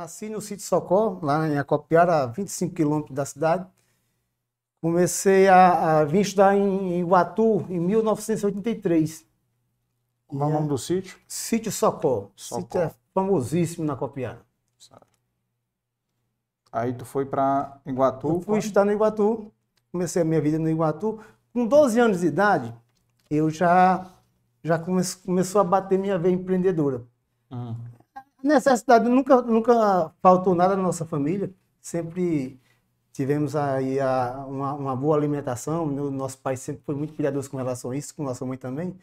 nasci no sítio Socó, lá em Acopiara, a 25 quilômetros da cidade. Comecei a, a vir estudar em Iguatu em 1983. Qual é o nome do sítio? Sítio Socó. Sítio é famosíssimo na Copiara. Aí tu foi para Iguatu? Eu fui tá? estudar no Iguatu, comecei a minha vida no Iguatu. Com 12 anos de idade, eu já, já come, começou a bater minha veia empreendedora. Uhum necessidade nunca, nunca faltou nada na nossa família. Sempre tivemos aí a, uma, uma, boa alimentação. Meu, né? nosso pai sempre foi muito cuidadoso com relação a isso, com nossa mãe também.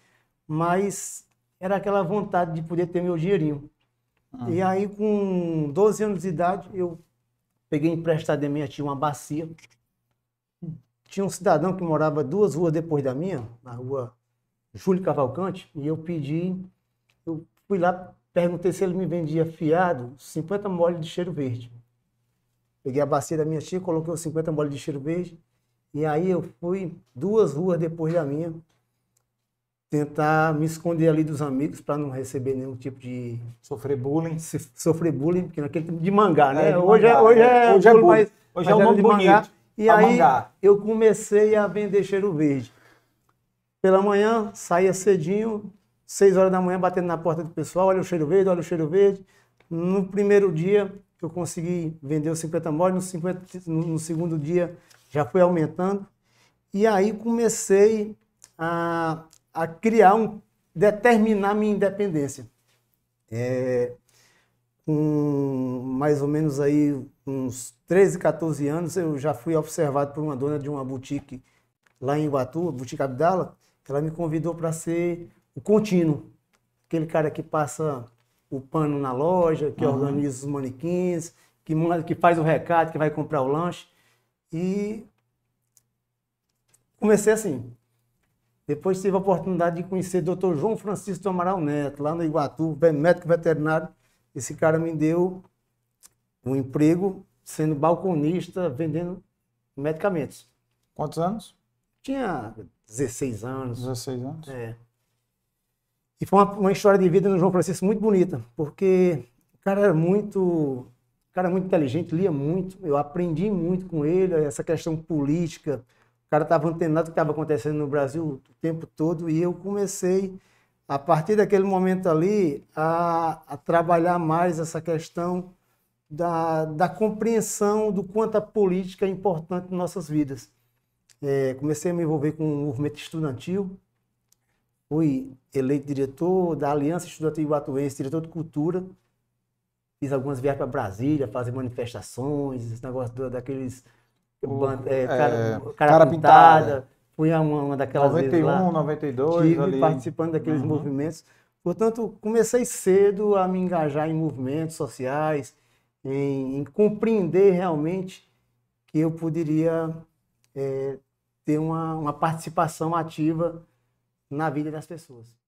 Mas era aquela vontade de poder ter meu dinheirinho. Ah. E aí, com 12 anos de idade, eu peguei emprestado de minha tia uma bacia. Tinha um cidadão que morava duas ruas depois da minha, na rua Júlio Cavalcante, e eu pedi, eu fui lá Perguntei se ele me vendia fiado 50 moles de cheiro verde. Peguei a bacia da minha tia, coloquei os 50 moles de cheiro verde. E aí eu fui duas ruas depois da minha tentar me esconder ali dos amigos para não receber nenhum tipo de sofrer bullying, sofrer bullying, porque naquele tempo de mangá, né? É, de hoje, é, mangá, é, hoje é, hoje é, bullying, mas, hoje mas é o nome bonito. Mangá. E aí mangá. eu comecei a vender cheiro verde. Pela manhã saía cedinho, 6 horas da manhã, batendo na porta do pessoal, olha o cheiro verde, olha o cheiro verde. No primeiro dia, eu consegui vender os 50 móveis no, 50, no segundo dia já foi aumentando. E aí comecei a, a criar, um, determinar minha independência. É, com mais ou menos aí uns 13, 14 anos, eu já fui observado por uma dona de uma boutique lá em Iguatu, Boutique Abdala, ela me convidou para ser o contínuo. Aquele cara que passa o pano na loja, que uhum. organiza os manequins, que, que faz o recado, que vai comprar o lanche. E comecei assim. Depois tive a oportunidade de conhecer o Dr. João Francisco do Amaral Neto, lá no Iguatu, médico veterinário. Esse cara me deu um emprego sendo balconista, vendendo medicamentos. Quantos anos? Tinha 16 anos. 16 anos? É. E foi uma, uma, história de vida no João Francisco muito bonita, porque o cara era muito, cara muito inteligente, lia muito, eu aprendi muito com ele, essa questão política. O cara estava antenado o que estava acontecendo no Brasil o tempo todo, e eu comecei, a partir daquele momento ali, a, a trabalhar mais essa questão da, da, compreensão do quanto a política é importante em nossas vidas. É, comecei a me envolver com o movimento estudantil, Fui eleito diretor da Aliança Estudantil Iguatuense, diretor de cultura. Fiz algumas viagens para Brasília, fazer manifestações, esse negócio daqueles. O, band, é, é, cara, é, cara, cara, pintada. pintada. Fui a uma, uma daquelas 91, vezes lá. 92, Estive ali. participando daqueles uhum. movimentos. Portanto, comecei cedo a me engajar em movimentos sociais, em, em compreender realmente que eu poderia é, ter uma, uma participação ativa na vida das pessoas.